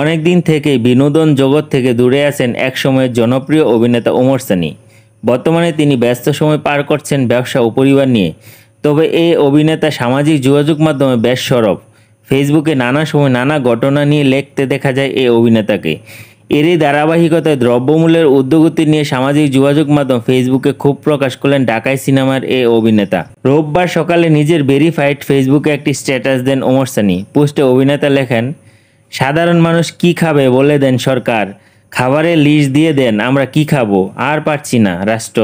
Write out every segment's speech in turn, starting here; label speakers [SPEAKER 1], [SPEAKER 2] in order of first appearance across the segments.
[SPEAKER 1] অনেক দিন থেকে বিনোদন জগৎ থেকে দূরে আছেন একসময়ের জনপ্রিয় অভিনেতা ওমর সানি বর্তমানে তিনি ব্যস্ত সময় পার করছেন ব্যবসা ও পরিবার নিয়ে তবে এই অভিনেতা সামাজিক যোগাযোগ মাধ্যমে বেশ সরব ফেসবুকে নানা সময় নানা ঘটনা নিয়ে লিখতে দেখা যায় এই অভিনেতাকে এরই ধারাবাহিকতায় দ্রব্যমূল্যের উদ্যোগতি নিয়ে সামাজিক যোগাযোগ মাধ্যম ফেসবুকে ক্ষোভ প্রকাশ করলেন ঢাকাই সিনেমার এ অভিনেতা রোববার সকালে নিজের ভেরিফাইড ফেসবুকে একটি স্ট্যাটাস দেন ওমর সানি পোস্টে অভিনেতা লেখেন সাধারণ মানুষ কি খাবে বলে দেন সরকার খাবারে লিস্ট দিয়ে দেন আমরা কি খাবো আর পারছি না রাষ্ট্র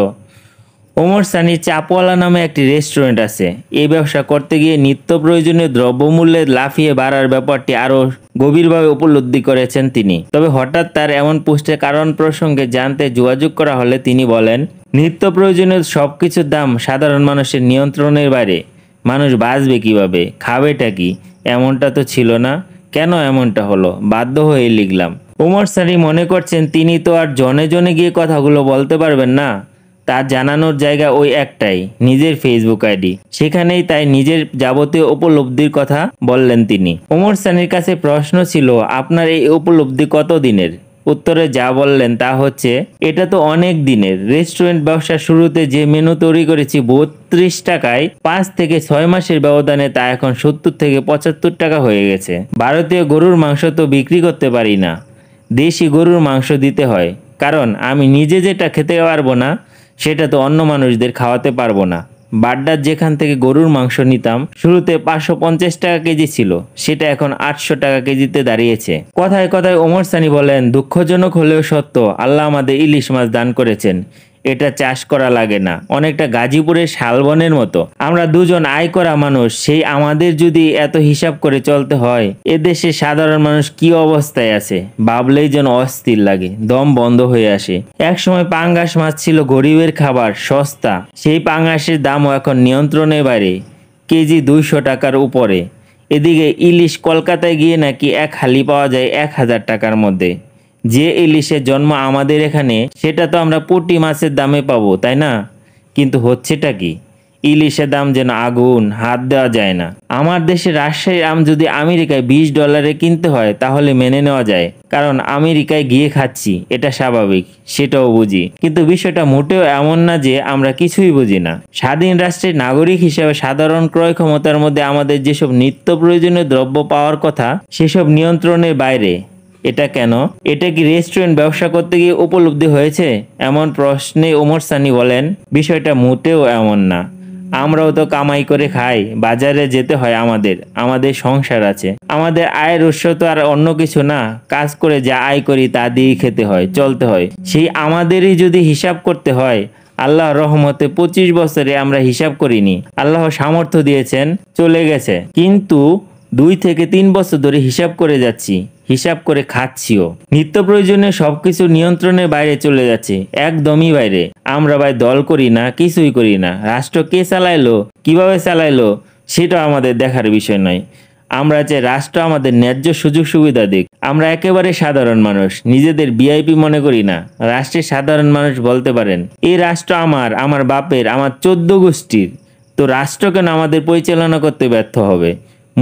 [SPEAKER 1] ওমর সানি চাপওয়ালা নামে একটি রেস্টুরেন্ট আছে এই ব্যবসা করতে গিয়ে নিত্য প্রয়োজনীয় দ্রব্যমূল্যে লাফিয়ে বাড়ার ব্যাপারটি আরও গভীরভাবে উপলব্ধি করেছেন তিনি তবে হঠাৎ তার এমন পোস্টের কারণ প্রসঙ্গে জানতে যোগাযোগ করা হলে তিনি বলেন নিত্য প্রয়োজনীয় সব কিছুর দাম সাধারণ মানুষের নিয়ন্ত্রণের বাইরে মানুষ বাঁচবে কীভাবে খাবেটা কি এমনটা তো ছিল না কেন এমনটা হলো বাধ্য হয়ে লিখলাম ওমর সারি মনে করছেন তিনি তো আর জনে জনে গিয়ে কথাগুলো বলতে পারবেন না তা জানানোর জায়গা ওই একটাই নিজের ফেসবুক আইডি সেখানেই তাই নিজের যাবতীয় উপলব্ধির কথা বললেন তিনি ওমর সানির কাছে প্রশ্ন ছিল আপনার এই উপলব্ধি কত দিনের উত্তরে যা বললেন তা হচ্ছে এটা তো অনেক দিনের রেস্টুরেন্ট ব্যবসার শুরুতে যে মেনু তৈরি করেছি বত্রিশ টাকায় পাঁচ থেকে ছয় মাসের ব্যবধানে তা এখন সত্তর থেকে পঁচাত্তর টাকা হয়ে গেছে ভারতীয় গরুর মাংস তো বিক্রি করতে পারি না দেশি গরুর মাংস দিতে হয় কারণ আমি নিজে যেটা খেতে পারবো না সেটা তো অন্য মানুষদের খাওয়াতে পারবো না বাড্ডার যেখান থেকে গরুর মাংস নিতাম শুরুতে পাঁচশো পঞ্চাশ টাকা কেজি ছিল সেটা এখন আটশো টাকা কেজিতে দাঁড়িয়েছে কথায় কথায় ওমর সানি বলেন দুঃখজনক হলেও সত্য আল্লাহ আমাদের ইলিশ মাছ দান করেছেন এটা চাষ করা লাগে না অনেকটা গাজীপুরের শালবনের মতো আমরা দুজন আয় করা মানুষ সেই আমাদের যদি এত হিসাব করে চলতে হয় এদেশে সাধারণ মানুষ কি অবস্থায় আছে ভাবলেই যেন অস্থির লাগে দম বন্ধ হয়ে আসে একসময় পাঙ্গাস মাছ ছিল গরিবের খাবার সস্তা সেই পাঙ্গাসের দামও এখন নিয়ন্ত্রণে বাড়ে কেজি দুইশো টাকার উপরে এদিকে ইলিশ কলকাতায় গিয়ে নাকি এক হালি পাওয়া যায় এক হাজার টাকার মধ্যে যে ইলিশের জন্ম আমাদের এখানে সেটা তো আমরা পুটি মাছের দামে পাবো তাই না কিন্তু হচ্ছেটা কি ইলিশের দাম যেন আগুন হাত দেওয়া যায় না আমার দেশে রাজশাহীর আম যদি আমেরিকায় বিশ ডলারে কিনতে হয় তাহলে মেনে নেওয়া যায় কারণ আমেরিকায় গিয়ে খাচ্ছি এটা স্বাভাবিক সেটাও বুঝি কিন্তু বিষয়টা মোটেও এমন না যে আমরা কিছুই বুঝি না স্বাধীন রাষ্ট্রের নাগরিক হিসেবে সাধারণ ক্রয় ক্ষমতার মধ্যে আমাদের যেসব নিত্য প্রয়োজনীয় দ্রব্য পাওয়ার কথা সেসব নিয়ন্ত্রণের বাইরে এটা কেন এটা কি রেস্টুরেন্ট ব্যবসা করতে গিয়ে উপলব্ধি হয়েছে এমন প্রশ্নে ওমর সানি বলেন বিষয়টা মোটেও এমন না আমরাও তো কামাই করে খাই বাজারে যেতে হয় আমাদের আমাদের সংসার আছে আমাদের আয়ের উৎস তো আর অন্য কিছু না কাজ করে যা আয় করি তা দিয়েই খেতে হয় চলতে হয় সেই আমাদেরই যদি হিসাব করতে হয় আল্লাহ রহমতে পঁচিশ বছরে আমরা হিসাব করিনি আল্লাহ সামর্থ্য দিয়েছেন চলে গেছে কিন্তু দুই থেকে তিন বছর ধরে হিসাব করে যাচ্ছি হিসাব করে খাচ্ছিও নিত্য প্রয়োজনে সবকিছু নিয়ন্ত্রণের বাইরে চলে যাচ্ছে একদমই বাইরে আমরা ভাই দল করি না কিছুই করি না রাষ্ট্র কে চালাইলো কিভাবে চালাইলো সেটা আমাদের দেখার বিষয় নয় আমরা যে রাষ্ট্র আমাদের ন্যায্য সুযোগ সুবিধা দিক আমরা একেবারে সাধারণ মানুষ নিজেদের বিআইপি মনে করি না রাষ্ট্রের সাধারণ মানুষ বলতে পারেন এই রাষ্ট্র আমার আমার বাপের আমার চোদ্দ গোষ্ঠীর তো রাষ্ট্র কেন আমাদের পরিচালনা করতে ব্যর্থ হবে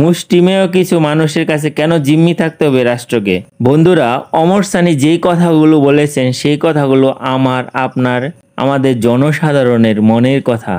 [SPEAKER 1] মুষ্টিমেয় কিছু মানুষের কাছে কেন জিম্মি থাকতে হবে রাষ্ট্রকে বন্ধুরা অমর সানি যেই কথাগুলো বলেছেন সেই কথাগুলো আমার আপনার আমাদের জনসাধারণের মনের কথা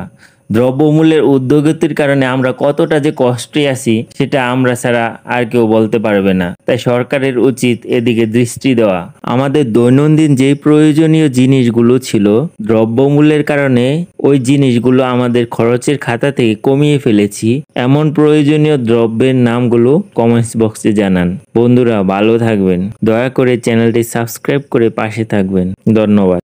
[SPEAKER 1] দ্রব্যমূল্যের উদ্যোগতির কারণে আমরা কতটা যে কষ্টে আছি সেটা আমরা ছাড়া আর কেউ বলতে পারবে না তাই সরকারের উচিত এদিকে দৃষ্টি দেওয়া আমাদের দৈনন্দিন যেই প্রয়োজনীয় জিনিসগুলো ছিল দ্রব্যমূল্যের কারণে ওই জিনিসগুলো আমাদের খরচের খাতা থেকে কমিয়ে ফেলেছি এমন প্রয়োজনীয় দ্রব্যের নামগুলো কমেন্টস বক্সে জানান বন্ধুরা ভালো থাকবেন দয়া করে চ্যানেলটি সাবস্ক্রাইব করে পাশে থাকবেন ধন্যবাদ